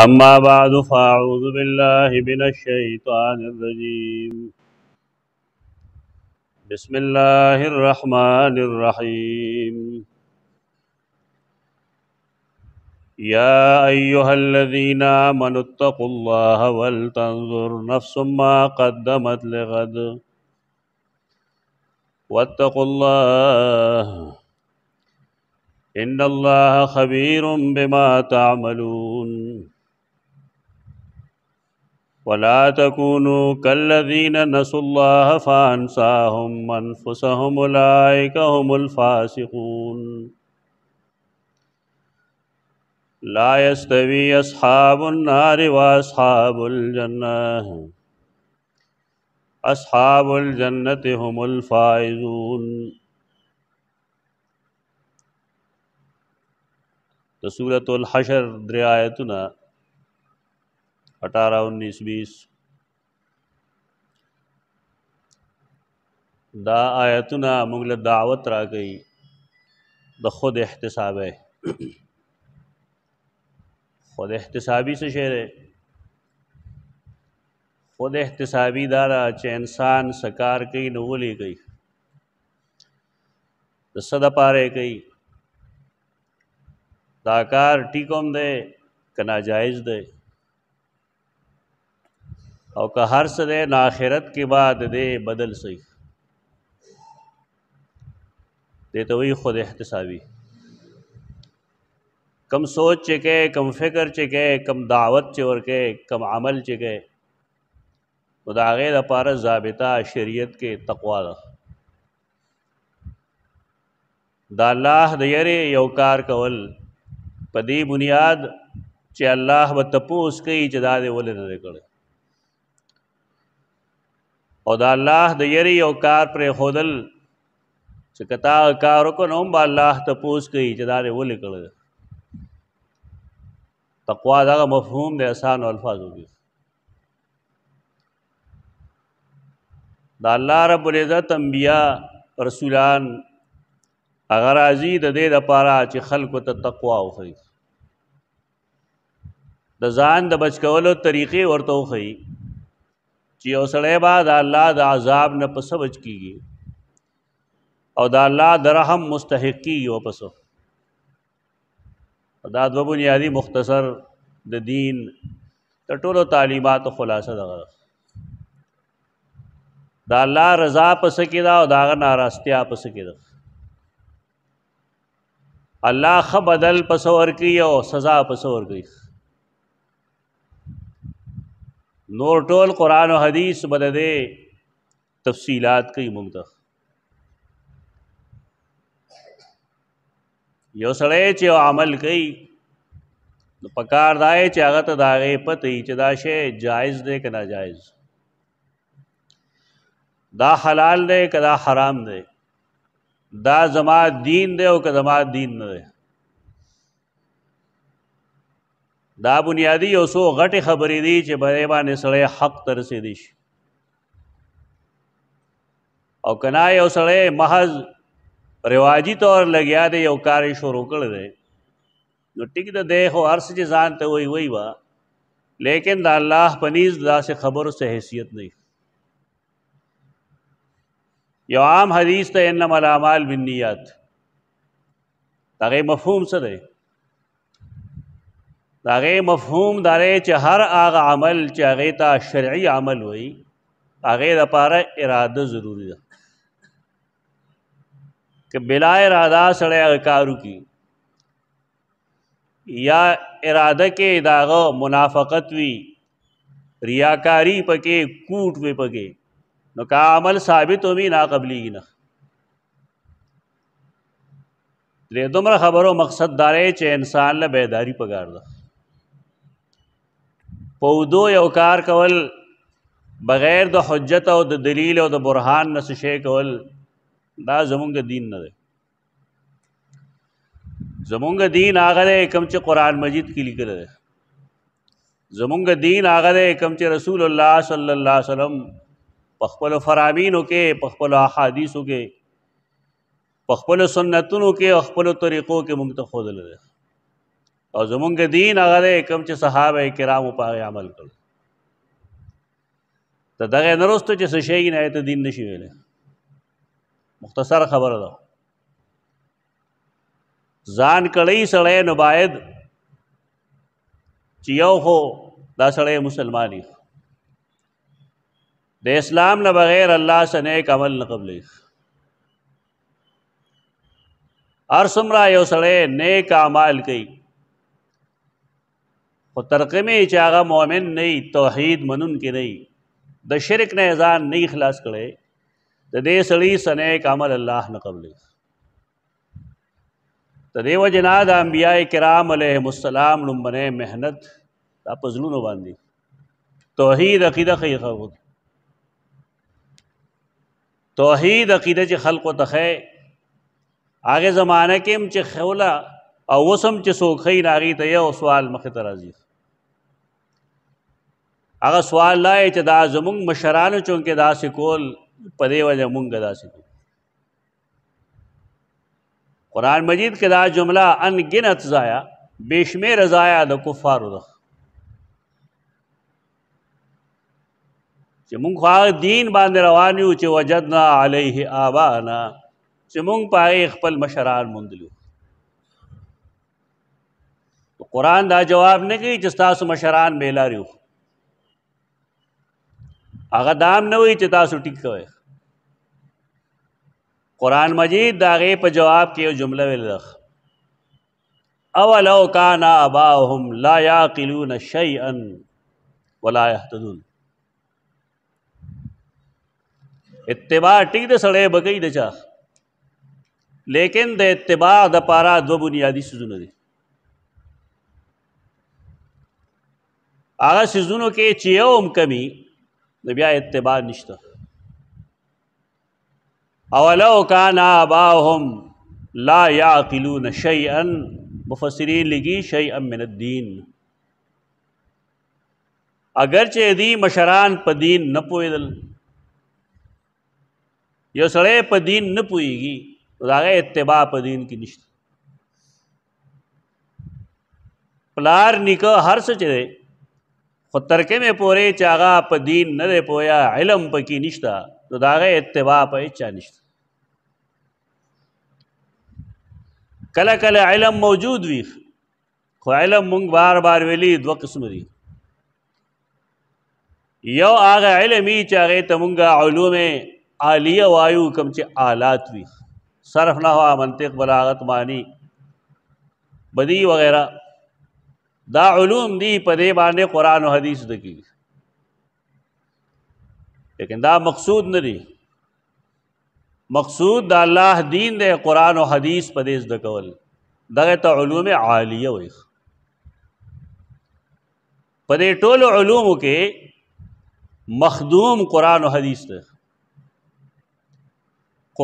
أما بعد فأعوذ بالله من الشيطان الرجيم بسم الله الرحمن الرحيم يا أيها الذين آمنوا اتقوا الله ولتنظر نفس ما قدمت لغد واتقوا الله إن الله خبير بما تعملون ولا تكونوا كالذين نسوا الله فانساهم انفسهم اولئك هم الفاسقون لا يستوي اصحاب النار واصحاب الجنه اصحاب الجنه هم الفائزون د الحشر درې अठारह उन्नीस बीस دا آیتونه موږ له دعوت راکړي د خود احتسابه خود احتسابی څه شی دی خود احتسابی دا را چې انسان سکار کوي نو ولي کوي د صدا پاره کوي دا کار ټیکوم دی کنا جایز دی او که هر څه د آخرت کې بعد دې بدل شي دې ته وی خود احتسابي کم سوچ چې کې کم فکر چې کې کم دعوت چې ور کې کم عمل چې کې خدای د پاره ضابطه شریعت کې تقوا ده دا الله د یری یو کار کول په دې بنیاد چې الله به تپوس کوي چې دا دې ولې نه کړی او د الله د یری او کار پر خودل چې کتا کار وکړو هم الله ته پوس کوي چې دا ولې کړل تقوا دا مفهوم د آسان الفاظو کې دا الله رب العزت انبیا رسولان اگر ازي د دې لپاره چې خلکو ته تقوا وخی د ځان د بچ کولو طریقې ورته وخی چې یو سړی با د الله د عذاب نه په سبج کیږي او د الله د رحم مستحقي یو پسو دا د بنیادی مختصر د دین د ټولو تعلیمات خلاصه ده دا الله رضا پس کې دا او دا ناراستیا پس کې ده الله خ بدل پس ور کوي او سزا پس ور کوي نور ټول قران او حدیث بدده تفصیلات کوي موږ ته یو سړی چې عمل کوي نو پکار دای چې هغه ته داغه پته چې دا شی جایز دی که ناجایز دا حلال دی که دا حرام دی دا زما دین دی او که زما دین نه دی دا بنیادی یو سو غټي خبرې دي چې بری باندې سړی حق تر رسیدي شي او کنا یو سړی محض رواجی طور لګیا دی یو کار شروع کړ دی نو ټیک ده ده خو ارس چې ځان ته وای وای وا لیکن دا الله پنیز دا سے خبر سے حیثیت نہیں یو عام حدیث ته انما الاعمال بالنیات دا مفهوم څه دی دا غي مفهوم داري چې هر هغه عمل چې هغه ته شرعي عمل وي هغه لپاره اراده ضروری ده که بلا اراده سره کارو کی یا اراده کې داغه منافقت وی ریاکاری پکې کوټ وی پکې نو کا عمل ثابت وي نه قبلي نه دې دومره خبرو مقصد داري چې انسان له بیداری پګار ده په ودو یو کار کول بغیر د حجت او د دلیل او د برهان نه څه شی کول دا زمونږ دین نه دی زمونږ دین هغه دی کوم چې قران مجید کې لیکل دی زمونږ دین هغه دی کوم چې رسول الله صلی الله علیه وسلم په خپل فرامینو کې په خپل احادیثو کې په خپل سنتونو کې خپل طریقو کې موږ ته خوذل دی او زمونږ دین هغه دی کوم چې صحابه کرامو په عمل کړو ته دغه نرسته چې څه شي نه ته دین نشي ویل مختصر خبره ده ځان کړی سړی نو باید چې یو هو دا سړی مسلمانی د اسلام نه بغیر الله سره نیک عمل نه قبلېږي ار سمرا یو سړی نیک اعمال کوي خو ترقه می چې هغه مؤمن نه توحید منون کې نه د شرک نه ځان نه اخلاص کړي د دې سړي سنه عمل الله نه قبول د دیو جناد انبیاء کرام علیه السلام لمنه مهنت دا پزلونو باندې توحید عقیده خی خلق توحید عقیده چې خلق ته خې هغه زمانہ کې هم چې خوله او وسم چې څوک خی ناغي ته یو سوال مخ ته راځي هغه سوال لای چې دا زمونږ مشرانو چون کې دا سکول پدې وجه مونږ دا سکول قران مجید کې دا جمله ان گنت زایا بشمیر زایا د کفارو ده چې مونږ خو دین باندې روان یو چې وجدنا علیه آبانا چې مونږ پای خپل مشران مونږ قرآن دا جواب نه کوي چې تاسو مشران میلاریو هغه دام نه وي چې تاسو ټیک کوي قرآن مجید دا غي په جواب کې یو جمله ویلخ اولو کان اباهم لا یاقلون شیئا ولا یهتدون اتباع ټیک د سړې بګی د چا لیکن د اتباع د پارا دو بنیادی سيزونه دي هغه سيزونو کې چې یو هم کمی نو بیا اتباع نشته اولو کان اباهم لا يعقلون شيئا مفسرین لګي شيئا من الدين اگر چې دی مشران په دین نه پوهېدل یو سړی په دین نه پوهیږي دا غي اتباع په دین کې نشته پلار نکاح هر څه چې خو ترکه مې پورې چاغه په دین نه دی پویا علم پکې نشتا نو داغه اتباع په چا نشتا کله کله علم موجود وي خو علم مونږ بار بار ویلي دوه قسم دي یو هغه علمي چې هغه ته مونږه علوم عالیه وایو کوم چې آلات وي صرف نه منطق بلاغت معنی بدی وغیرہ دا علوم دی په دې باندې قران او حدیث دکی لیکن دا مقصود نه دی مقصود د الله دین دی قران او حدیث په دې زده کول دغه ته علوم عالیه وي په دې ټولو علومو کې مخدوم قران او حدیث دی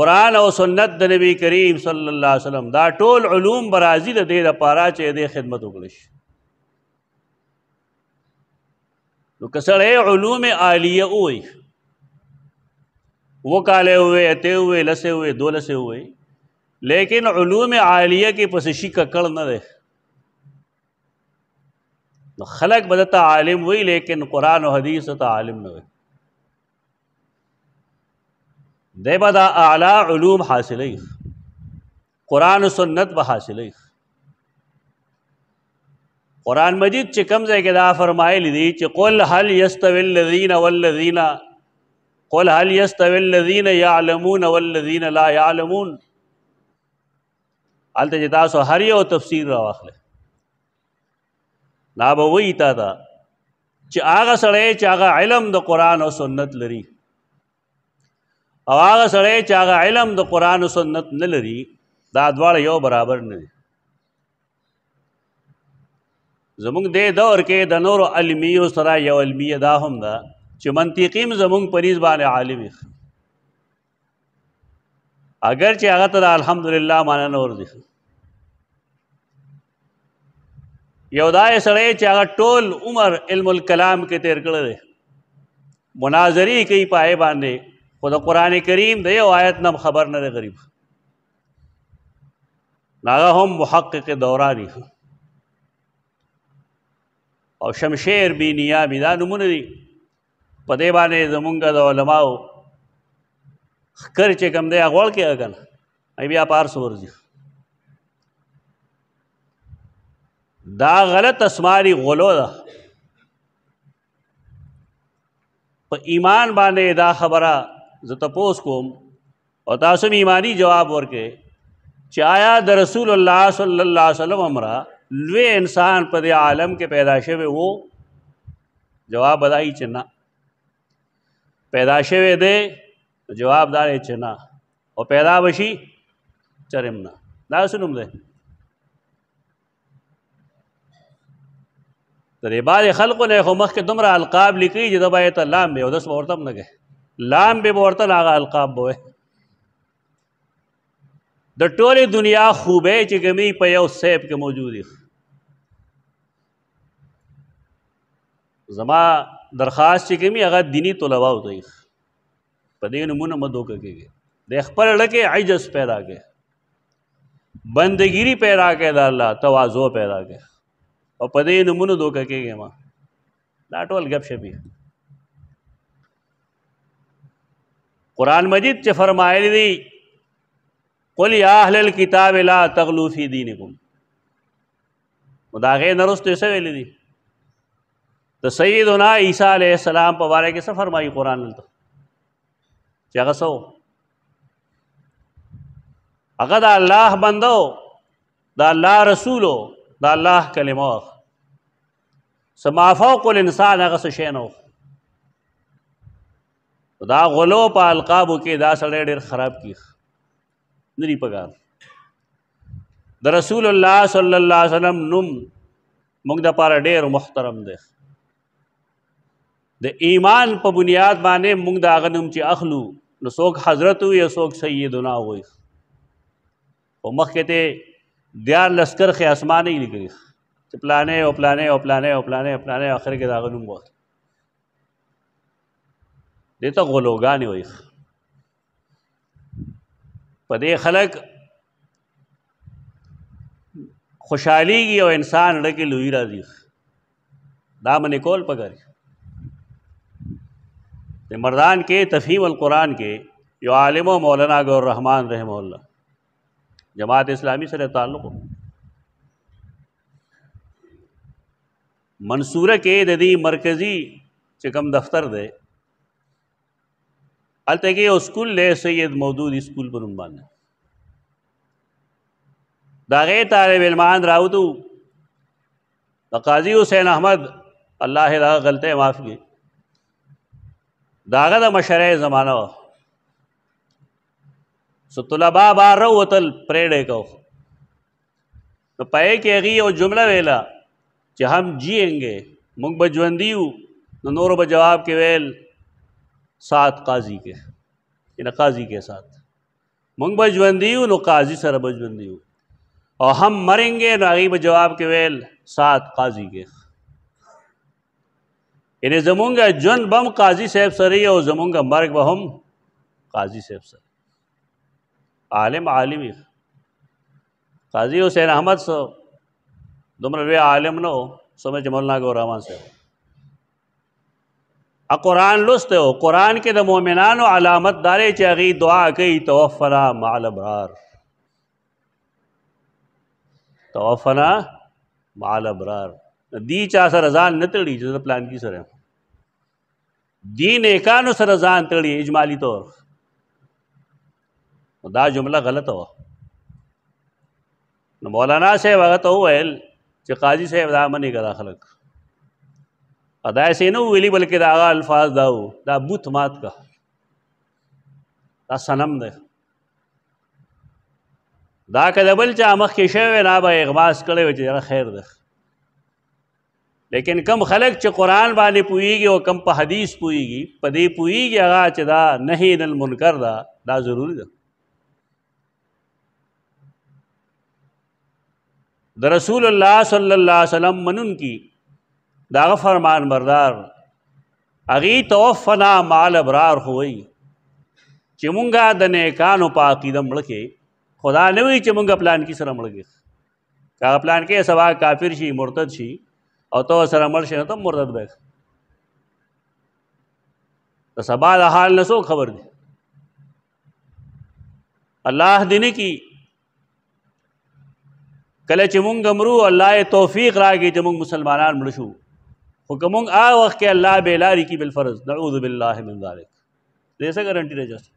قران او سنت د نبی کریم صلی الله علیه وسلم دا ټول علوم برازي د دې لپاره چې د خدمت وکړي نو کسړې علوم عالیه وې وکاله وې اته وې لسه وې دولسه وې لیکن علوم عالیه کې پس شي ککړ نه ده نو خلق بدتا عالم وې لیکن قران او حدیث ته عالم نه وې دیبدا اعلی علوم حاصلې قران او سنت به حاصلې قران مجید چې کوم ځای کې دا فرمایلی دی چې قل هل یستوی الذین والذین قل هل یستوی الذین یعلمون والذین لا یعلمون حالته چې تاسو هر یو تفسیر راواخله لا به وی تا دا چې هغه سره چې هغه علم د قران او سنت لري او هغه سره چې هغه علم د قران او سنت نه لري دا دواړه یو برابر نه دي زمونږ د دور کې د نورو علمیو سره یو علمی دا هم ده چې منطقیم زمونږ پریز باندې عالم اگر چې هغه ته الحمدلله معنا نور دي یو دا سړی چې هغه ټول عمر علم الکلام کې تیر کړی دی مناظری کوي پای باندې خو د قران کریم د یو آیت نم خبر نه غریب ناغه هم محقق دورانی خو او شمشیر بی نیامی دا نمونه دي په دې باندې زمونږ د علماو خکر چې کم دی اغوال کې اګل ای بیا پار سور دي دا غلط اسماري غلو ده په ایمان باندې دا خبره زه تپوس کوم او تاسو ایمانی جواب ورکې چې آیا د رسول الله صلی الله علیه وسلم امره لوی انسان په دې عالم کې پیدا شوی وو جواب بدای چې نه پیدا شوی دی جواب دار چې نه او پیدا وشي چرم نه دا سنوم دی ترې باندې خلقو نه خو مخکې دومره القاب لیکي چې د بیت لام به او داس ورتم نه لام به ورته هغه القاب بوه د ټوله دنیا خوبه چې کمی په یو سیب کې موجود دي زما درخواست چې کمی هغه دینی طلبه و دی په دې نمونه مدو کوي د خپل لکه عجز پیدا کوي بندګيري پیدا کوي د الله تواضع پیدا کوي او په دې نمونه دوکه کوي ما دا ټول غب شپي قران مجید چې فرمایلی دی قل یا اهل الكتاب لا تغلو فی دینکم مداغه نرسته څه ویل دي ته سیدنا عیسی علیہ السلام په واره کې څه فرمایي قران لته چې هغه سو هغه د الله بندو د الله رسولو د الله کلمو سمافوق الانسان هغه څه شینو دا غلو په القابو کې دا سړی ډیر خراب کیخ ندی پکار د رسول الله صلی الله علیه وسلم نوم موږ د پاره ډېر محترم دی د ایمان په بنیاد باندې موږ دا غنم چې اخلو نو څوک حضرت یا څوک سیدنا وای او مخکې ته دیار لشکر خې اسمانه یې لګري چې پلانې او پلانې او پلانې او پلانې او پلانې اخر کې دا غنم وخت دته غلوګانی وای په دې خلک خوشحاليږي او انسان لکه لوی راځي دا باندې کول پکار د مردان کې تفهیم القرآن کې یو عالم او مولانا ګور رحمان رحم الله جماعت اسلامی سره تعلق منصوره کې د دې مرکزی چې کوم دفتر دی البته کې یو سکول له سید مودود سکول پر عنوان دا غې طالب علمان راوتو قاضي حسین احمد الله دا غلطه معاف کی داغه د مشره زمانہ سو طلبا بار وتل پرېډه کو نو پې کې هغه یو جمله ویلا چې هم جیینګه موږ به ژوندیو نو نور به جواب کې ویل سات قاضی کے یعنی قاضی کے ساتھ منگ بجوندی ہوں نو قاضی سر بجوندی ہوں اور ہم مریں گے نو نعیب جواب کے ویل سات قاضی کے یعنی زموں گا جن بم قاضی سری اور جموں گا مرگ بہم قاضی صاحب سر عالم عالمی قاضی حسین احمد سو دمر عالم نو سمجھ مولنا گو رحمان صاحب ا قران لسته او قران کې د مؤمنانو علامت دارې چې هغه دعا کوي توفنا مع الابرار توفنا مع الابرار دی چا سره ځان نه تړي چې د پلان کې سره دی نیکانو سره ځان تړي اجمالی طور دا جمله غلطه و نو مولانا صاحب هغه ته وویل چې قاضي صاحب دا منی کړه خلک ادا سي نو ویلي بلکې دا هغه الفاظ داو دا بوت مات کا دا سنم ده دا کله بل چې مخ کې شوی نه به اغماس کړي و چې خیر ده لیکن کم خلق چې قران باندې پويږي او کم په حدیث پويږي په دې پويږي هغه چې دا نهي نل منکر دا دا ضروری ده د رسول الله صلی الله علیه وسلم منن کی داغه فرمان بردار اغي توفنا مال ابرار خوي چې مونږه د نیکانو په عقیده مړ کې خدا نه وی چې مونږه پلان کې سره مړ کې کا پلان کې سوا کافر شي مرتد شي او تو سره مړ شي نو ته مرتد به ته سبا د حال نه سو خبر دی الله دې نه کی کله چې مونږ مرو الله توفیق راکړي چې مونږ مسلمانان مړ شو خو کومنګ آ وخت کې الله به لاري کې بل فرض نعوذ بالله من ذلک دې څه ګارانټي راځي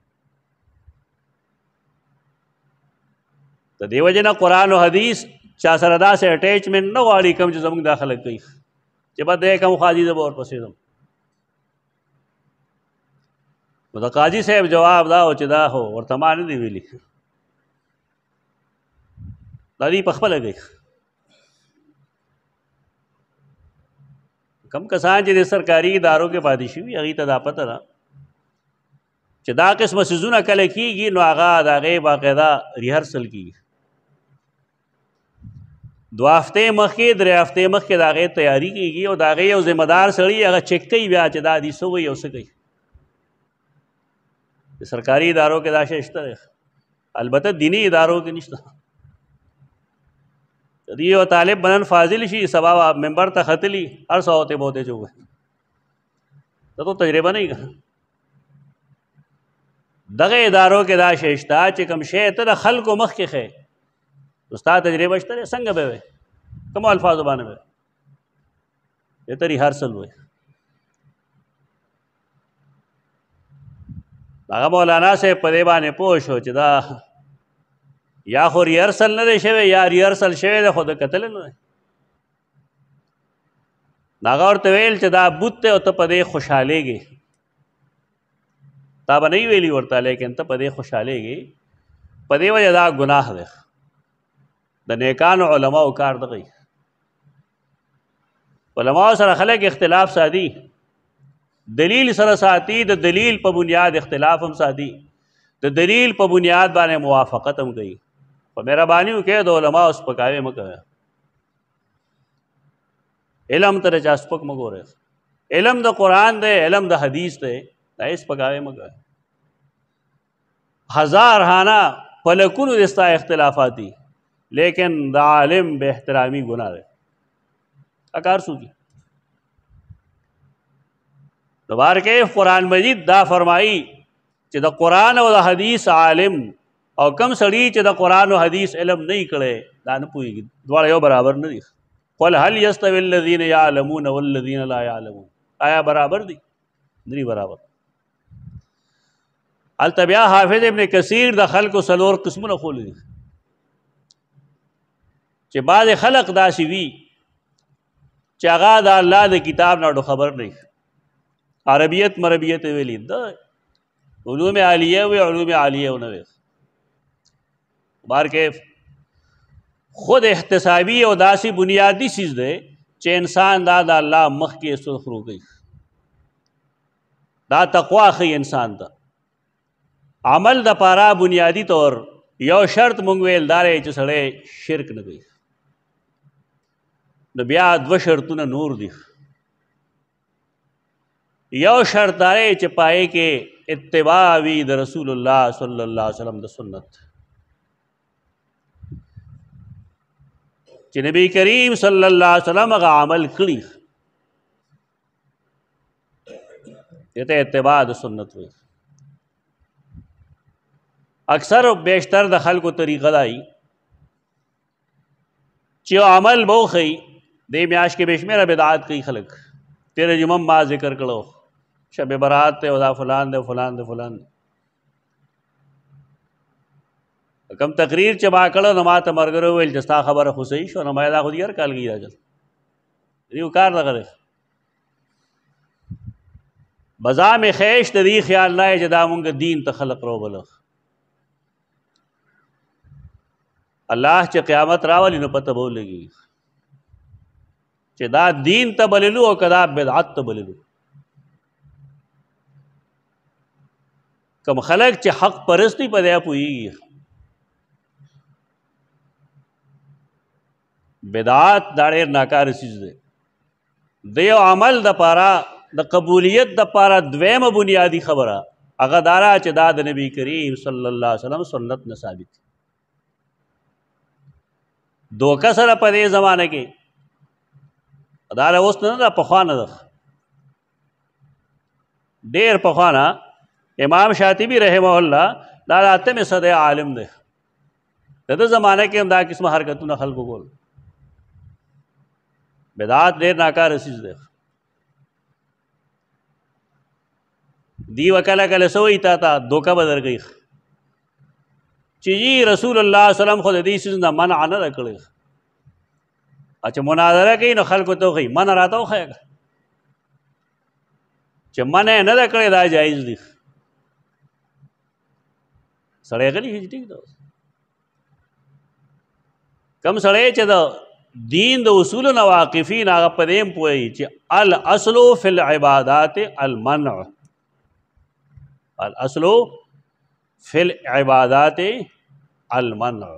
ته دیو جن قران او حدیث چا سره دا سه اٹیچمنٹ نه والی کوم چې زموږ داخله کوي چې بعد دې کوم قاضي زب اور پسې زم نو دا قاضي صاحب جواب دا او چې دا هو ورته ما نه دی ویلي دا دی په خپل کې کم کسان چې د سرکاري ادارو کې پاتې شوي هغې ته دا پته ده چې دا قسمه سیزونه کله کېږي نو هغه د هغې باقاعده ریهرسل کېږي دو هفتې مخکې درې هفتې مخکې د هغې تیاري کېږي او د هغې یو ذمہ دار سړي هغه چک کوي بیا چې دا دي څه وایي او څه کوي د سرکاري ادارو کې دا شی شته دی البته دینی ادارو کې نشته یو طالب بنن فاضل شي سبا ممبر ته خطلی هر څو ته بوته جو ته تو تجربه نه کړه دغه ادارو کې دا شېشتا چې کم شې ته د خلکو مخ کې خې استاد تجربه شته څنګه به کوم الفاظ باندې به ته ریهرسل وې هغه مولانا صاحب په دې باندې پوه شو چې دا یا خو ریهرسل نه دی شوی یا ریهرسل شوی دی خو د کتل نه دی هغه ورته ویل چې دا بوت ته او ته په دې خوشحالېږي تا به نه ویلي ورته لیکن ته په دې خوشحالېږي په دې وجه دا ګناه دی د نیکانو علماو کار دغی علماو سره خلک اختلاف سادي دلیل سره ساتي د دلیل په بنیاد اختلاف هم سادي د دلیل په بنیاد باندې موافقت هم کوي په مهرباني وکړه د علما اوس پکاوي مکه علم تر چا سپک مګوره علم د قران دی علم د حدیث دی دا هیڅ پکاوي مکه هزار هانا پلکونو دستا اختلافاتی لیکن دا عالم به احترامی گناہ دی اکار سو کی دوبار کې قران مجید دا فرمایي چې د قران او د حدیث عالم او کم سړی چې د قران او حدیث علم نه کړي دا نه پويږي دواړه یو برابر نه دي قل هل یستوی الذین یعلمون والذین لا یعلمون آیا برابر دي دري برابر التبیا حافظ ابن کثیر د خلکو سلور قسمونه خولي چې بعض خلق داسي وي چې هغه د الله د کتاب نه خبر نه عربیت مربیت ویلی د علوم عالیه او علوم عالیه نه ویلی بار کې خود احتسابي او داسي بنیادی چیز ده چې انسان دا د الله مخ کې سرخ روږي دا تقوا خي انسان ته عمل د پاره بنیادی طور یو شرط مونږ ویل دارې چې سړی شرک نه کوي نو بیا دوه شرطونه نور دي یو شرط دارې چې پائے کې اتباع وی د رسول الله صلی الله علیه وسلم د سنت چې نبی کریم صلی الله علیه وسلم هغه عمل کړی ته اتباع د سنت وي اکثر او بیشتر د خلکو طریقه دای چې عمل مو خي د میاش کې بشمیره بدعات کوي خلک تیرې جمعه ما ذکر کړو شب برات ته او دا فلان ده فلان ده فلان ده کم تقریر چې ما کړه نو ما ته مرګره ویل چې ستا خبره خو صحیح شو نو ما دا خو دیر کال کې راځل ریو کار دغه بزام خیش ته دی خیال نه چې دا مونږ دین ته خلق رو بلخ الله چې قیامت راولي نو پته به لګي چې دا دین ته بللو او کدا بدعت ته بللو کم خلق چې حق پرستی په دی پوئیږي بدعات دا ډېر ناکار سیز دی د یو عمل د پاره د قبولیت د پاره دویمه بنیادی خبره هغه دارا چې دا د نبی کریم صلی الله علیه وسلم سنت نه ثابت دوکه سره په دې زمانه کې دا له اوس نه دا په خوانه ده ډېر په خوانه امام شاطبی رحمه الله دا راته مې صدې عالم دی د زمانه کې هم دا قسم حرکتونه خلکو کول بدعات ډیر ناکاره سیز ده دی وکلا کله سوې تا تا دوکا بدر گئی چې جی رسول الله سلام خو دې سیز نه منع نه کړی اچھا مناظره کوي نو خلکو ته خي من راته خو چې من نه دا کړی دا جایز دی سړی غلی هیڅ ټیک دا کم سړی چې دا دین د اصول نواقفین هغه پدیم پوي چې الاصل فی العبادات المنع الاصل فی العبادات المنع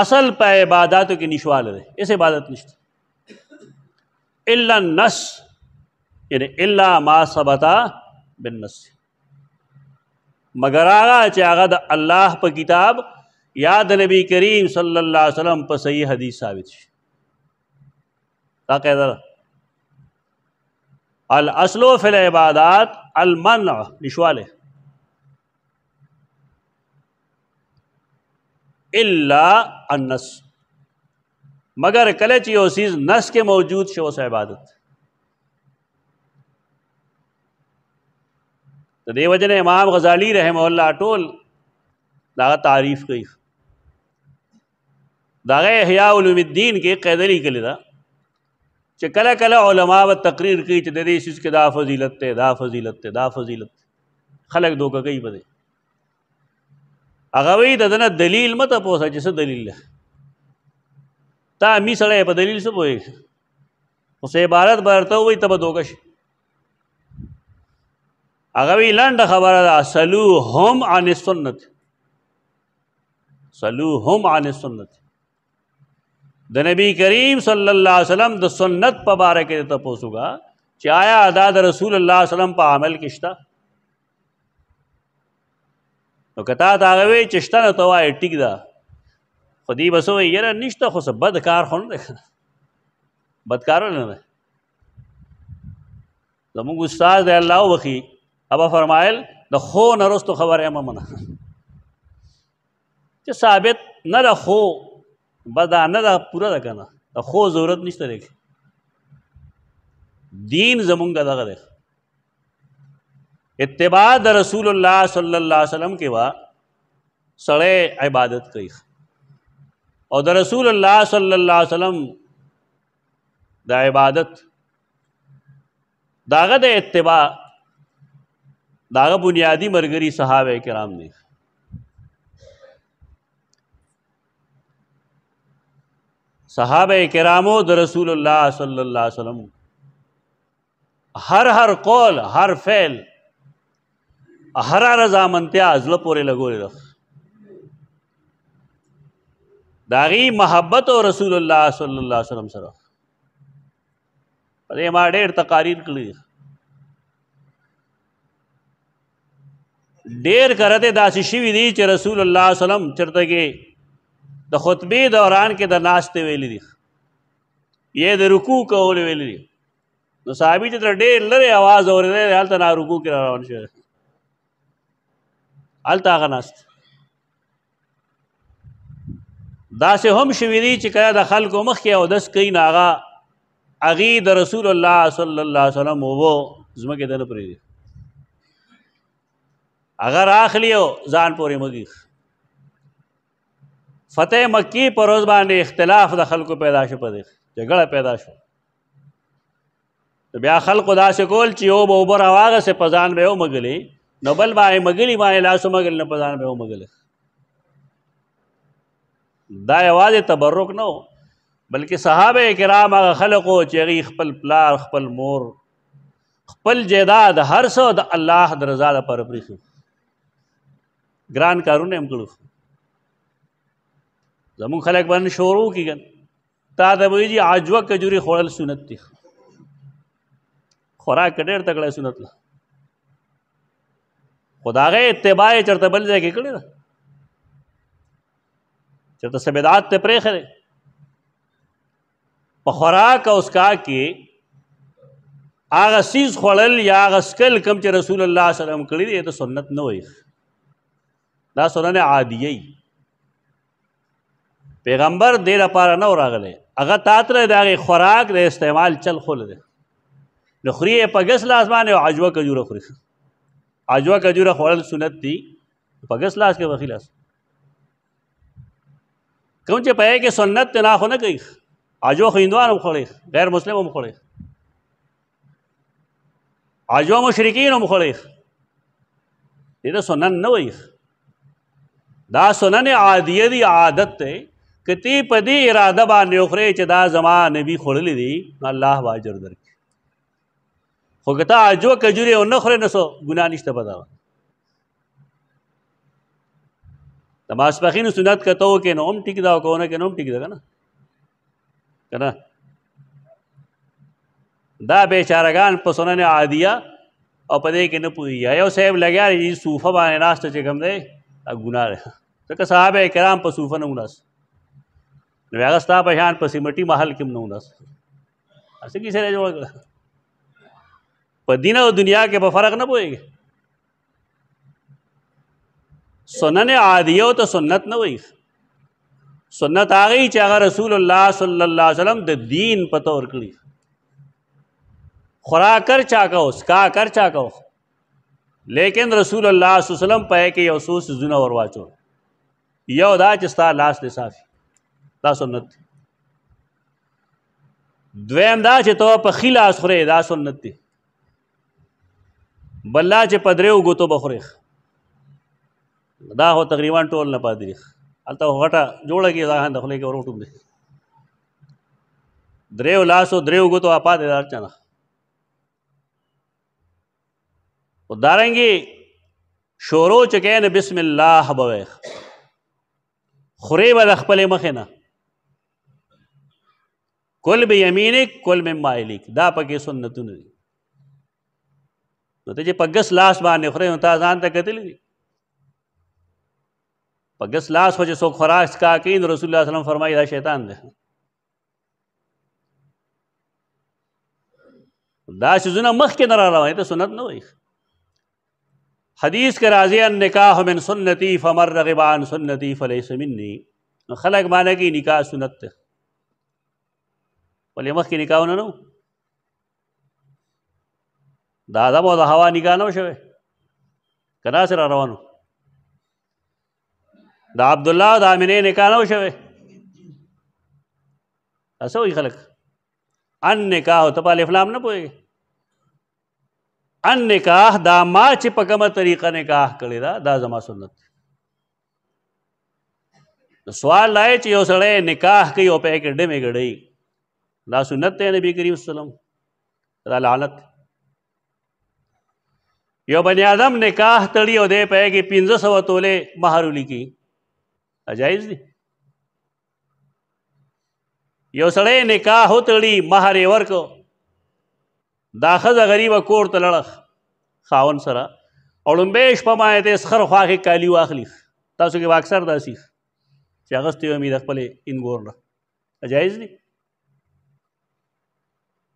اصل په عبادتو کې نشوال ده اس عبادت نشته الا النص یعنی الا ما ثبت بالنص مگر هغه چې هغه د الله په کتاب یاد نبی کریم صلی اللہ علیہ وسلم صحیح حدیث ثابت فی العبادات المنع نشوالے الا النس مگر کلچیو سیز نس کے موجود شو شیوس عبادت امام غزالی رحمہ اللہ ٹول لاگا تعریف کی دا غي احیاء علوم الدین کې قیدلی کلی دا چې کله کله علما و تقریر کوي چې د دې شیز کې دا فضیلت ته دا فضیلت ته دا فضیلت خلق دوکه کوي بده هغه وی دنه دلیل مته پوسه چې څه دلیل ده تا می سره په دلیل څه پوي اوس عبارت برته وي تب دوکه شي هغه وی لاند خبره ده سلو هم عن سنت سلو هم عن سنت د نبی کریم صلی الله علیه وسلم د سنت په باره کې ته پوسوګا چې آیا ادا د رسول الله صلی وسلم په عمل کې شته نو کتا تا غوي چې شته نو ته وای ټیک ده خدي بسو یره نشته خو بد کار خون ده بد کار نه ده زموږ استاد دی الله وخی ابا فرمایل د خو نرستو خبره ممنه چې ثابت نه ده خو بس دا نه دا پوره ده کنه دا خو ضرورت نشته دی دین زمونږ دغه دی اتباع د رسول الله صلی الله علیه وسلم کې وا سړی عبادت کوي او د رسول الله صلی الله علیه وسلم د عبادت داغه د اتباع داغه بنیادی مرګري صحابه کرام نه صحابه کرامو د رسول الله صلی الله علیه وسلم هر هر قول هر فعل هر رضا منتیا ازله پورې لګولې ده داغي محبت او رسول الله صلی الله علیه وسلم سره پدې ما ډېر تقاریر کړې ډېر کرته داسې شي وی دي چې رسول الله صلی الله علیه وسلم چرته کې د خطبه دوران کې د ناشته ویلې دي یې د رکوع کول ویلې دي نو صحابي چې تر ډېر لري आवाज اورېدل حالت نه رکوع کې روان شو حالت هغه ناست دا سه هم شویری چې کړه د خلکو مخ کې او دس کین هغه اغي د رسول الله صلی الله علیه وسلم وو زمکه دنه پرې هغه راخلیو ځان پورې مګیخ فتح مکی پر روز باندې اختلاف د خلکو پیدا شو په دې جګړه پیدا شو بیا خلکو دا کول چې یو به اوبر واغه سه پزان به ومغلی نو بل باندې مغلی باندې لاس ومغلی نه پزان به ومغلی دا یوازې تبرک نه بلکې صحابه کرام هغه خلکو چې غي خپل پلار خپل مور خپل جیداد هر څه د الله درزا لپاره پریښو ګران کارونه هم کړو زمون خلک باندې شورو کیږي تا د ویجی عجوه کجوري خوړل سنت دي خوراک ډېر تکړه سنت له خداغه اتباع چرته بل ځای کې کړی چرته سبدات ته پرې خره په خوراک او اسکا کې هغه سیز خوړل یا هغه سکل کم چې رسول الله صلی الله علیه وسلم کړی دی ته سنت نه وایي دا سنن عادیه پیغمبر دې لپاره نه راغلی هغه تاتره د هغه خوراک د استعمال چل خول دی نخري په غس لاس باندې او عجوه کجوره خوري عجوه کجوره خوړل سنت دي په غس لاس کې وخی لاس کوم چې پې کې سنت نه خو نه کوي عجوه خو هندوان هم خوري غیر مسلم هم خوري عجوه مشرکین هم خوري دې سنن نه وایي دا سنن عادیه دی عادت ته کتی په دې اراده باندې اخره چې دا زما نبی خړلې دي الله واجر درک خو کتا اجو کجوري او نخره نسو ګنا نشته پتا د ماسپخین سنت کته و کې نوم ټیک دا کو نه کې نوم ټیک دا کنه کنه دا بیچارهګان په سنن عادیه او په دې کې نه پوي یو صاحب لګیا دي صوفه باندې راست چې کوم دی ګناه ده ځکه صحابه کرام په صوفه نه وناس نو هغه ستا په شان په سیمټي محل کې نو نس اسه کی سره جوړ کړ په دین او دنیا کې په فرق نه پويږي سنن عادیه او ته سنت نه وایي سنت هغه چې هغه رسول الله صلی الله علیه وسلم د دین په تور کړی خورا کر چا کا اس کا کر چا کا لیکن رسول الله صلی الله علیه وسلم پې کې یو سوس زونه ورواچو یو دا چې ستا لاس دې صافي دا سنت دی دویم دا چې تو په خیل اس خوري دا سنت دی بللا چې پدریو غوتو بخوري دا هو تقریبا ټول نه پادری الته غټه جوړه کې ځان دخلې کې وروټوم دي دریو لاسو دریو غوتو اپا دې درچنا او دارنګي شورو چکه نه بسم الله بوي خوري ول خپل مخ نه کل به یمینک کل به مایلیک دا پکې سنتونه دي نو ته چې پګس لاس باندې خورې نو تا ځان ته کتلې دي پګس لاس خو چې څوک خوراک کا کین رسول الله صلی الله علیه وسلم فرمایي دا شیطان دی دا شزونه مخکې نه را روان ته سنت نه وایي حدیث کې راځي ان نکاح من سنتي فمر رغب عن سنتي فليس مني خلق معنی کې نکاح سنت ته ولې مخکې نکاح ونه نو د آدم او د هوا نکاح نه شوه کنا سره روانو د عبد الله د امینې نکاح نه شوه اسه وی خلک ان نکاح ته په اسلام نه پوهیږي ان نکاح دا ما چې په کومه طریقه نکاح کړی دا دا زما سنت دی سوال لای چې یو سړی نکاح کوي او په کې ډمه ګړی دا سنت دی نبی کریم وسلم دا لعنت یو بنی آدم نکاح تړي او دی پې کې 1500 توله مہر ولیکي اجایز دی یو سړی نکاح وتړي مہر یې ورکو دا خزه غریب کور ته لړخ خاون سره اولمبه شپه ما ته سخر خواخه کالی واخلی تاسو کې اکثر داسې چې هغه ستوي امید خپل انګور نه اجایز دی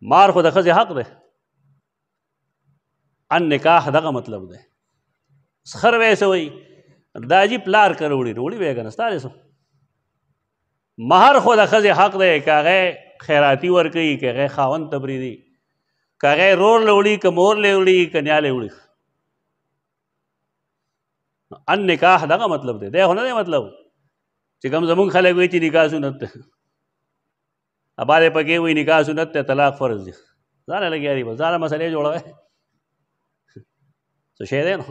مار خو د ښځې حق دی ان نکاح دغه مطلب دی سخر ویسه وی دا جی پلار کر وړي وړي وی کنه ستاره سو مہر خو د ښځې حق دی کاغه خیراتی ور کوي کاغه خاون تبریدي کاغه رور لوړي ک مور لوړي ک نیا لوړي ان نکاح دغه مطلب دی دا نه مطلب چې کوم زمون خلک وی چې نکاح سنت اباله پکې وي نکاح سنت ته طلاق فرض دي ځان لګیا دی ځان مسلې جوړوي څه شی دی نو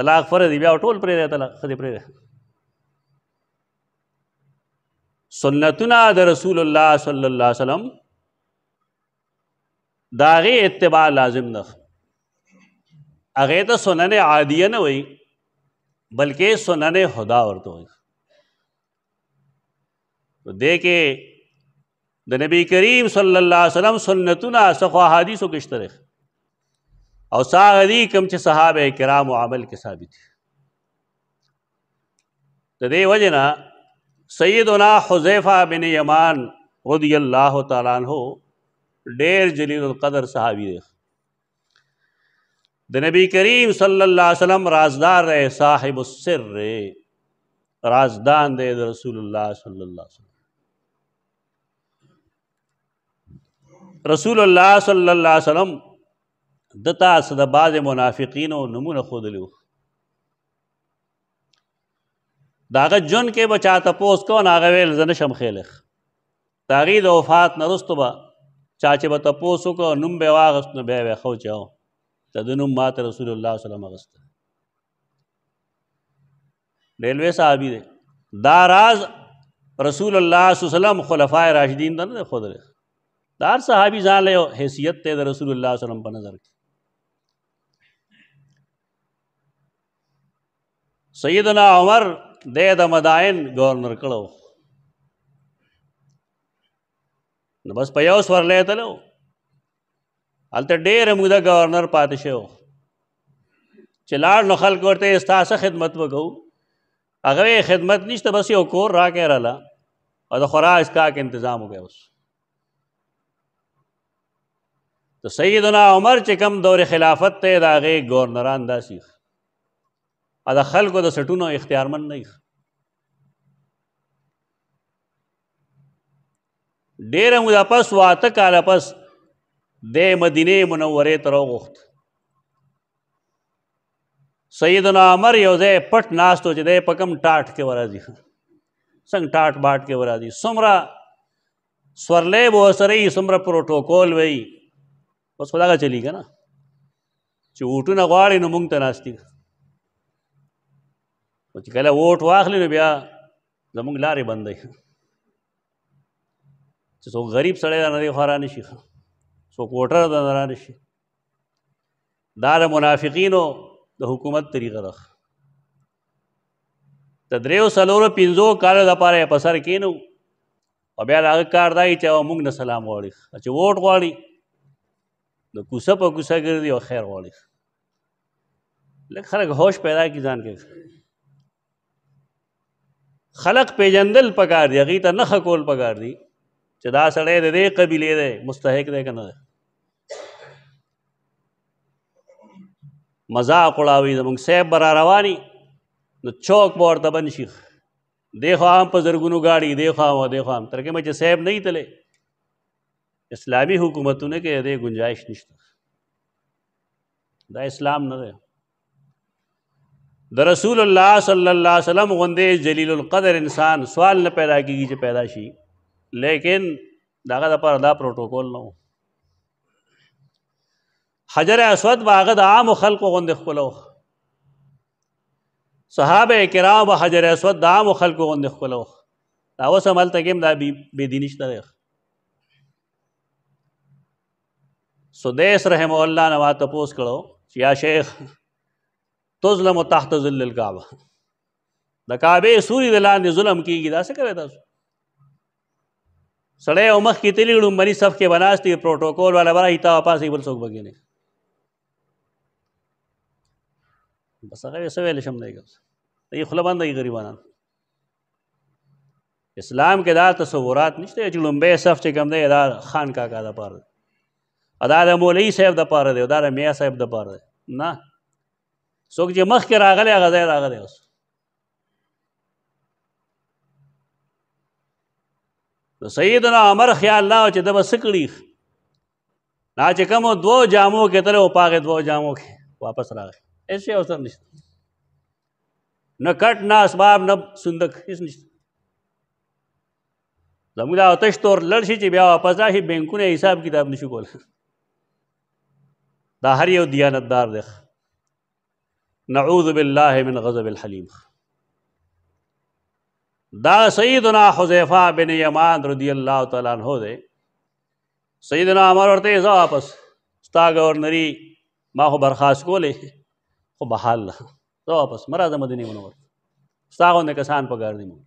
طلاق فرض دی بیا ټول پرې دی طلاق خدي پرې دی سنتنا د رسول الله صلی الله علیه وسلم داغه اتباع لازم نه هغه ته سنن عادیه نه وای بلکې سنن خدا ورته وای تو دے کے د نبی کریم صلی الله علیه وسلم سنتونه څخه حدیثو کې اشتراک او ساغدي کم چې صحابه کرام عمل کې ثابت د دې وجنا سیدنا حذیفه بن یمان رضی الله تعالی عنہ ډېر جلیل القدر صحابي دی د نبی کریم صلی الله علیه وسلم رازدار رہے صاحب السر رازدان دے رسول الله صلی الله علیه وسلم رسول الله صلی الله علیه وسلم دتا صد باز منافقین او نمونه خودلو داغه جون کې بچا تپوس کو ناغه ویل زنه شم خېلخ تاغید وفات نرستو با چا چې به تپوسو کو نوم به واغست نو به خو چاو تدنم مات رسول الله صلی الله علیه وسلم غست ریلوے صحابی دے دا راز رسول الله صلی الله علیه وسلم خلفای راشدین دنه خود لري دا هر صحابي ځان له حیثیت ته د رسول الله صلی الله علیه وسلم په نظر کې سیدنا عمر د د مدائن گورنر کړو نو بس په یو سور لیتلو هلته ډېر موږ د گورنر پاتې شو چې لاړ نو خلک ورته ستاسو خدمت وکړو هغه خدمت نشته بس یو کور راکې رااله او د خوراک کاک انتظام وکړ اوس تو سیدنا عمر چې کم دور خلافت ته دا غي گورنران دا شیخ ا د خلکو د سټونو اختیارمن نه ډیر مو د پس واته کال پس د مدینه منوره تر وخت سیدنا عمر یو ځای پټ ناستو چې د پکم ټاټ کې ورازي څنګه ټاټ باټ کې ورازي سمرا سورلې بو سره یې سمرا پروتوکول وای اوس خو دغه چلیږي نه چې ووټونه غواړي نو مونږ ته ناستي او چې کله ووټ واخلي نو بیا زمونږ لارې بندي چې څوک غریب سړی نه دی خورا نشي څوک ووټر د نه نشي دا د منافقینو د حکومت طریقه ده تدریو سلور پینزو کال د پاره په سر کینو او بیا هغه کار دی چې موږ نه سلام غواړي چې ووټ غواړي د کوسه په کوسه ګرځي او خیر غواړي لکه خلک هوش پیدا کی ځان کې خلق پیجندل پکار دی غیته نه خکول پکار دی چې دا سړی د دې قبيله دی مستحق دی کنه مذاق وړاوي زمونږ سیب برا رواني نو چوک ورته بنشي دیخوا هم په زرګونو گاڑی دیخوا هم دیخوا هم ترکه مې چې سیب نه تله اسلامی حکومتونه کې د گنجائش نشته دا اسلام نه دی د رسول الله صلی الله علیه وسلم غوندې جلیل القدر انسان سوال نه پیدا کیږي چې پیدا شي لیکن داغه د پر دا پروتوکول نه حجر اسود باغه د عام خلکو غوندې خپلو صحابه کرام حجر اسود د عام خلکو غوندې خپلو دا وسمل تکیم دا بی دینیش تاریخ سدیس رحم الله نوا تپوس کړو چې یا شیخ تظلم تحت ظل الکعبه د کعبه سوري د لاندې ظلم کیږي دا څه کوي تاسو سړی او مخ کې تللی لومبني صف کې بناستي پروټوکول والا برا هیتا واپاسې بل څوک بګی نه بس هغه څه ویل شم دی یې خوله بنده یې غریبانان اسلام کې دا تصورات نشته چې لومبه صف چې کم دی دا خان کاکا دا پاره ادا د مولوی صاحب د پاره دی دا د میا صاحب د پاره دی نه څوک چې مخ کې راغلی هغه ځای راغلی اوس نو سیدنا عمر خیال لا چې د بس کړی نا چې کوم دوو جامو کې تر او پاګه دوو جامو کې واپس راغی ایسه اوسم نشته نه کټ نه اسباب نه صندوق هیڅ نشته زموږ د آتش تور لړ شي چې بیا واپس راشي بینکونه حساب کتاب نشو کولای دا هر یو دیانتدار دی نعوذ بالله من غضب الحلیم دا سیدنا حذیفہ بن یمان رضی اللہ تعالیٰ عنہ دے سیدنا عمر ورطے ایزا واپس ستا گورنری ما خو برخواست کو لے خو بحال لہا تو واپس مراد مدینی منور ستا گورنے کسان پا گردی مون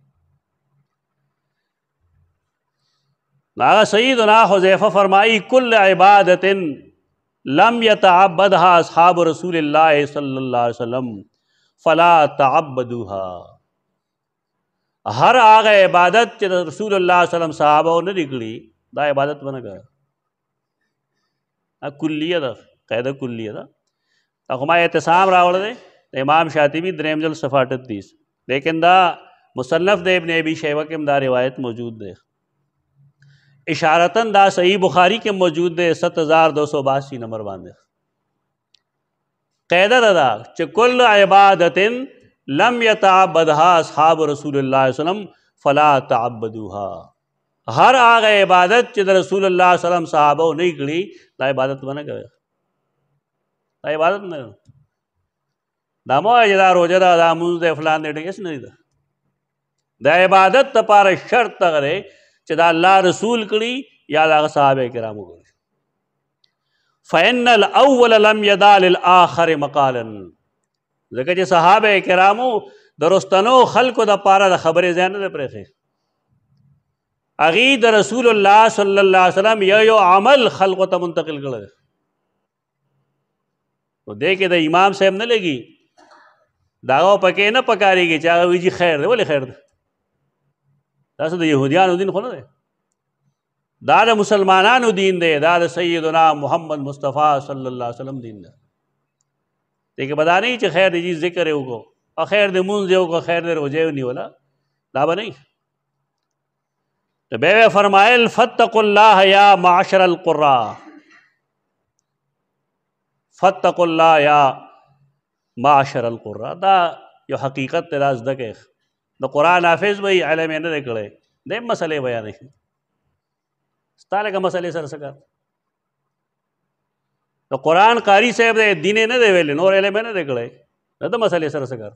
ناغا سیدنا حذیفہ فرمائی کل عبادتن لم يتعبدها اصحاب رسول الله صلی الله علیه وسلم فلا تعبدوها هر هغه عبادت چې رسول الله صلی الله علیه وسلم صحابه نه نکړي دا عبادت ونه کړه ا کلیه ده قاعده کلیه ده هغه ما اعتصام راوړل دي امام شاطبی دریم جل صفه 38 لیکن دا مصنف د ابن ابي شيبه کې دا روایت موجود ده اشارتاً دا صحیح بخاری کې موجود دی 7282 نمبر باندې قاعده دا, دا چې کل عبادت لم یتعبدها اصحاب رسول الله صلی الله علیه وسلم فلا تعبدوها هر هغه عبادت چې د رسول الله صلی الله علیه وسلم صحابه نه کړی دا عبادت باندې کوي دا عبادت نه دا مو اجدا روزه دا د اموز د فلان دې اس نه دا دا عبادت لپاره شرط تغره چې دا الله رسول کړي یا دا صحابه کرامو کړي فإن الأول لم يدا للآخر مقالا ځکه چې صحابه کرامو درستنو خلکو د پاره د خبرې ځان نه پرېخې اغي د رسول الله صلی الله علیه وسلم یو یو عمل خلکو ته منتقل کړل نو دې کې د امام صاحب نه لګي داغه پکې نه پکاريږي چې هغه ویجی خیر دی ولې خیر دی تاسو د يهوديانو دین خو نه دی دا د مسلمانانو دین دی دا د سیدنا محمد مصطفی صلی الله علیه وسلم دین دی دی کې بدانې چې خیر دی جی ذکر یې کو او خیر دی مونږ یې کو خیر دی روزه یې ولا دا به نه تو بے فرمائل فتق اللہ یا معاشر القرا فتق اللہ یا معاشر القرا دا یو حقیقت تراز ازدک د قران حافظ وای علم نه کړي د مسلې بیان شي ستاله کوم مسلې سره سره د قران قاری صاحب د دین نه دی ویل نور علم نه دی کړي د مسلې سره سره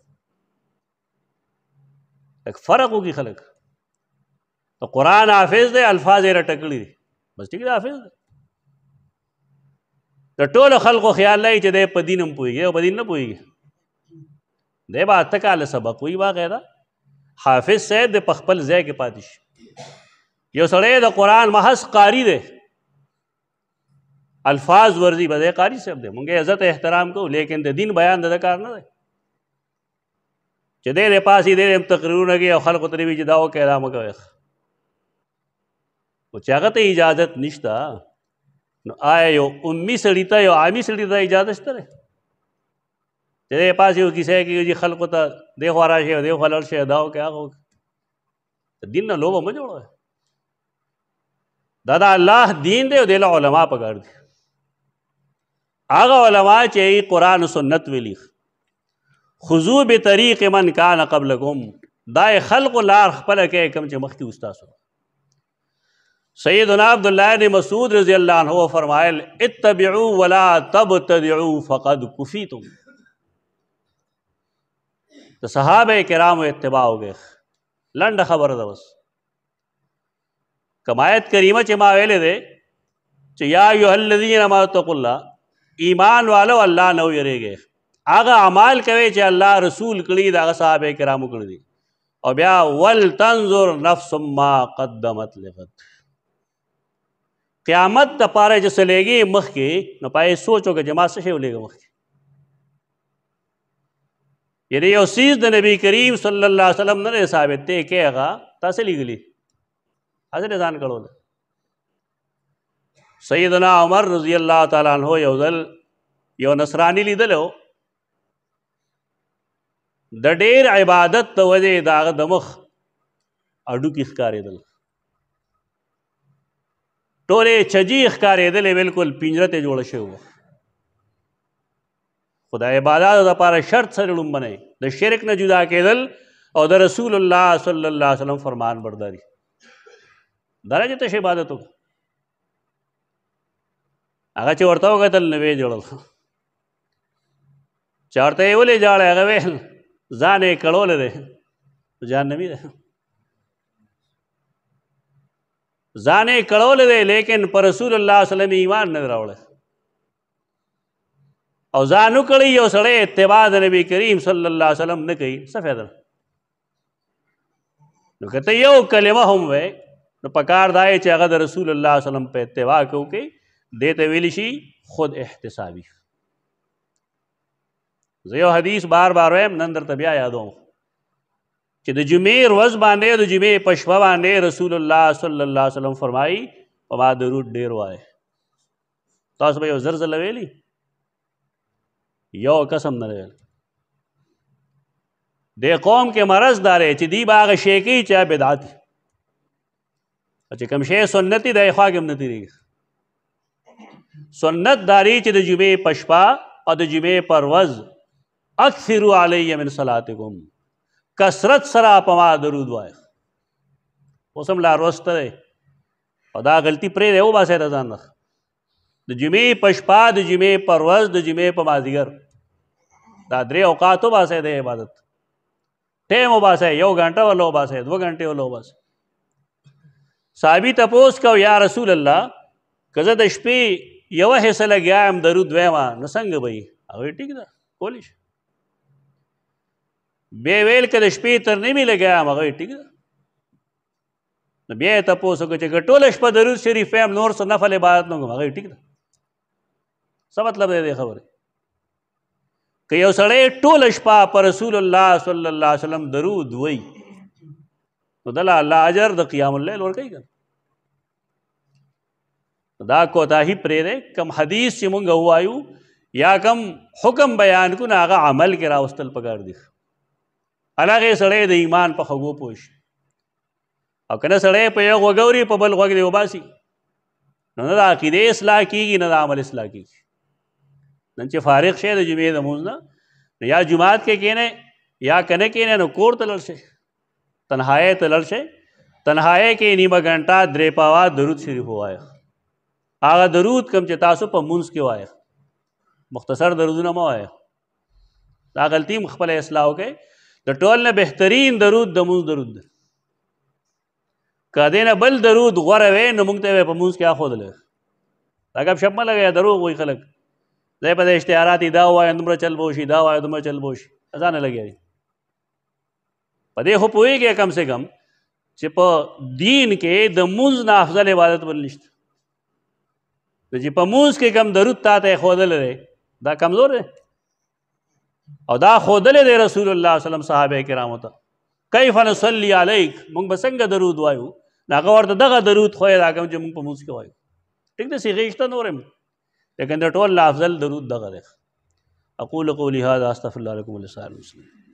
یک فرق وکي خلک د قران حافظ دی الفاظ یې رټکړي بس ټیک دی حافظ دی د ټولو خلکو خیال لای چې د په دینم پويږي او په دین نه پويږي دی با اتکاله سبق وی واغې دا حافظ سید د پخپل ځای کې پاتې شي یو سړی د قران محض قاری دی الفاظ ورزي بده قاری صاحب دی مونږه عزت احترام کو لیکن د دین بیان د کار نه دی چې دې پاسې دې تقریرونه کې او خلکو ترې وی جداو کې اعلان کوي او چې هغه ته اجازه نشته نو آیا یو امي سړی ته یو عامي سړی ته اجازه شته د پاس یو کیسه کې چې خلکو ته دی خوارا شي دی خلل شي داو کې هغه دین نه لوبه مې جوړه دا دا الله دین دی او د علماء پکار دي هغه علماء چې قران او سنت ویلي خذو به طریق من کان قبلکم دا خلق لار خپل کې کم چې مخکې استاد سیدنا عبد الله بن مسعود رضی اللہ عنہ فرمایل اتبعوا ولا تبتدعوا فقد کفیتم د صحابه کرامو اتباع وګه لند خبر ده وس کمایت کریمه چې ما ویلې ده چې یا ایه الذین امنوا تقوا الله ایمان والو الله نو یریږي هغه اعمال کوي چې الله رسول کړی دا صحابه کرامو کړی دي او بیا ول تنظر نفس ما قدمت لغت قیامت د پاره چې سلېږي مخ کې نه پای سوچو کې جما څه شی ولېږي مخ کې یعنی یو سیز د نبی کریم صلی الله علیه وسلم نه ثابت دی کې هغه تاسو لګلی حضرت ځان کړو سیدنا عمر رضی الله تعالی عنہ یو ځل یو نصرانی لیدلو د ډېر عبادت ته وجه دا د مخ اډو کې ښکارېدل ټوله چجی ښکارېدل بالکل پنجره ته جوړ شوی و خو د عبادت لپاره شرط سره لومبنه د شرک نه جدا کېدل او د رسول الله صلی الله علیه وسلم فرمان برداری درجه ته عبادت هغه چې ورته وکتل نو وی جوړل چارته ولې جاړه هغه ویل ځان یې کړول دی ځان نمی ده ځان یې کړول دی لیکن پر رسول الله صلی الله علیه وسلم ایمان نه راوړل او ځانو کړی یو سړی اتباع د نبی کریم صلی الله علیه وسلم نه کوي څه فائدہ نو کته یو کلمه هم وې نو پکار دای چې هغه د رسول الله صلی الله علیه وسلم په اتباع کوي دته ویل شي خود احتسابی زه یو حدیث بار بار وایم نن درته بیا یادوم چې د جمعې ورځ باندې د جمعې پښوا باندې رسول الله صلی الله علیه وسلم فرمایي په ما درود ډیر وای تاسو به یو زر زل ویلی یو قسم نه لګل د قوم کې مرز دارې چې دی باغ شی کې چا بدعت چې کوم شی سنتي د اخوا کې نه دی سنت داری چې د جمعې پشپا او د جمعې پرواز اکثر علی من صلاتکم کثرت سره پما درود وای اوسم لا روستره او دا غلطی پرې دی او باسه رضان د جمعې پشپا د جمعې پرواز د جمعې پمازیګر دا درې اوقات وباسه د عبادت ټیم وباسه یو غنټه ولو وباسه دو غنټه ولو وباسه صحابي تپوس کو یا رسول الله کزه د شپې یو حصہ لګیام درود وېما نو څنګه به او ټیک ده کولیش به ویل کله شپې تر نیمه لګیام هغه ټیک ده نو بیا تپوس کو چې ټوله شپه درود شریف هم نور څه نفل عبادت نو هغه ټیک ده څه مطلب دی خبره که یو سړی ټول شپه پر رسول الله صلی الله علیه وسلم درود وای نو دل الله اجر د قیام الليل ور کوي دا کوتاهی پرېره کم حدیث چې مونږ وایو یا کم حکم بیان کو نه هغه عمل کې راوستل پکار دي علاوه سړی د ایمان په خغو پوش او کنه سړی په یو غوګوري په بل غوګ دی وباسي نو دا عقیده اصلاح کیږي نه د عمل اصلاح کیږي نن چې فارغ شې د جمعې د مونږ نه یا جمعات کې کینې یا کنه کینې نو کور ته لړ شې تنهایی ته لړ شې تنهایی کې نیمه غنټه درې پاوا درود شریف وایي هغه درود کم چې تاسو په مونږ کې وایي مختصر درودونه مو وایي دا غلطی مخبل اصلاح کې د ټول نه بهترین درود د مونږ درود ده کده نه بل درود غره وې نو مونږ ته په مونږ کې اخو دل دا کب شپ مله درود وای خلک ځای په د اشتهارات دا وایي دومره چل بوشي دا وایي دومره چل بوشي ځان لګي په دې خو پوهیږي کم سه کم چې په دین کې د مونږ نه افضل عبادت بل نشته چې په مونږ کې کم درود تا ته خودل لري دا کمزور دی او دا خودل دی رسول الله صلی الله علیه وسلم صحابه کرامو ته کیف نصلی علیک مونږ بسنګ درود وایو ناغه ورته دغه درود خو دا کوم چې مونږ په مونږ کې وایو ټیک ده سیغه اشته نورم لیکن د ټول افضل درود دغه دی اقول قولی هذا استغفر الله لكم ولسائر المسلمين